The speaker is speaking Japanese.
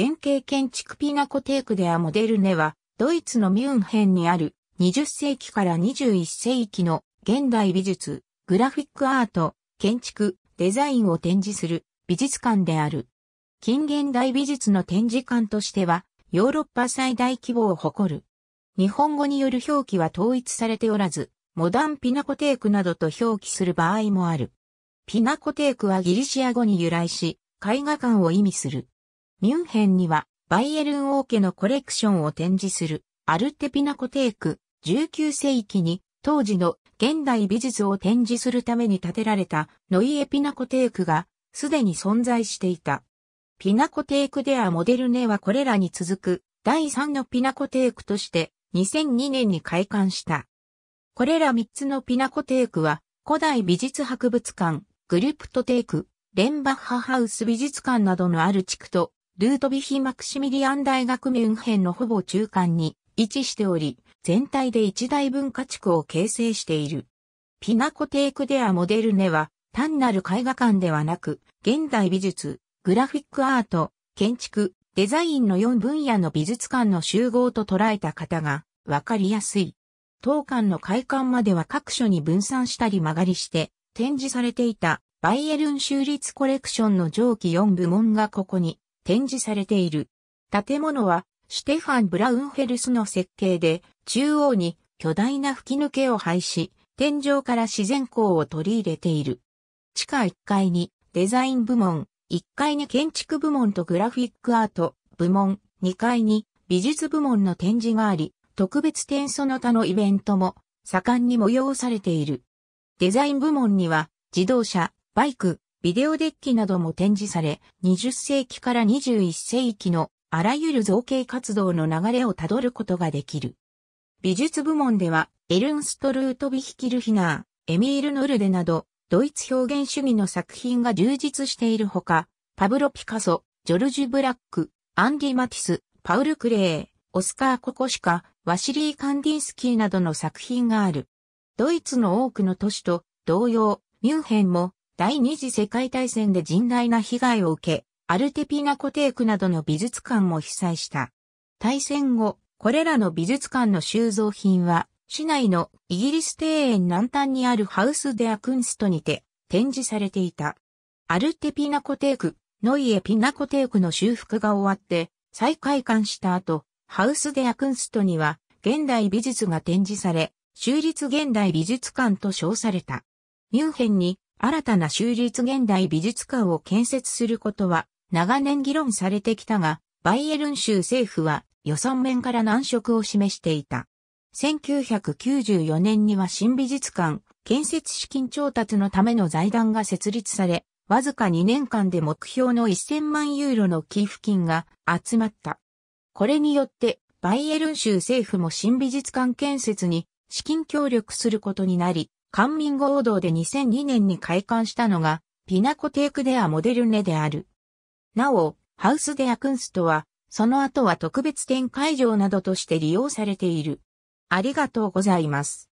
原型建築ピナコテークデアモデルネは、ドイツのミュンヘンにある20世紀から21世紀の現代美術、グラフィックアート、建築、デザインを展示する美術館である。近現代美術の展示館としては、ヨーロッパ最大規模を誇る。日本語による表記は統一されておらず、モダンピナコテークなどと表記する場合もある。ピナコテークはギリシア語に由来し、絵画館を意味する。ミュンヘンには、バイエルン王家のコレクションを展示する、アルテピナコテーク、19世紀に、当時の現代美術を展示するために建てられたノイエピナコテークがすでに存在していた。ピナコテークではモデルネはこれらに続く第3のピナコテークとして2002年に開館した。これら3つのピナコテークは古代美術博物館、グリプトテーク、レンバッハハウス美術館などのある地区とルートビヒ・マクシミリアン大学ミュンヘンのほぼ中間に位置しており、全体で一大文化地区を形成している。ピナコテイクデア・モデルネは、単なる絵画館ではなく、現代美術、グラフィックアート、建築、デザインの4分野の美術館の集合と捉えた方が、わかりやすい。当館の開館までは各所に分散したり曲がりして展示されていたバイエルン州立コレクションの上記4部門がここに展示されている。建物はステファン・ブラウンフェルスの設計で、中央に巨大な吹き抜けを配し、天井から自然光を取り入れている。地下1階にデザイン部門、1階に建築部門とグラフィックアート部門、2階に美術部門の展示があり、特別展その他のイベントも盛んに催されている。デザイン部門には自動車、バイク、ビデオデッキなども展示され、20世紀から21世紀のあらゆる造形活動の流れをたどることができる。美術部門では、エルンストルート・ビヒキルヒナー、エミール・ノルデなど、ドイツ表現主義の作品が充実しているほか、パブロ・ピカソ、ジョルジュ・ブラック、アンディ・マティス、パウル・クレー、オスカー・ココシカ、ワシリー・カンディンスキーなどの作品がある。ドイツの多くの都市と同様、ミュンヘンも第二次世界大戦で甚大な被害を受け、アルテピナコテークなどの美術館も被災した。大戦後、これらの美術館の収蔵品は、市内のイギリス庭園南端にあるハウス・デア・クンストにて展示されていた。アルテピナコテーク、ノイエピナコテークの修復が終わって、再開館した後、ハウス・デア・クンストには、現代美術が展示され、州立現代美術館と称された。ミュンヘンに新たな州立現代美術館を建設することは長年議論されてきたが、バイエルン州政府は予算面から難色を示していた。1994年には新美術館建設資金調達のための財団が設立され、わずか2年間で目標の1000万ユーロの寄付金が集まった。これによって、バイエルン州政府も新美術館建設に資金協力することになり、官民合同で2002年に開館したのが、ピナコテイクデアモデルネである。なお、ハウスデアクンストは、その後は特別展会場などとして利用されている。ありがとうございます。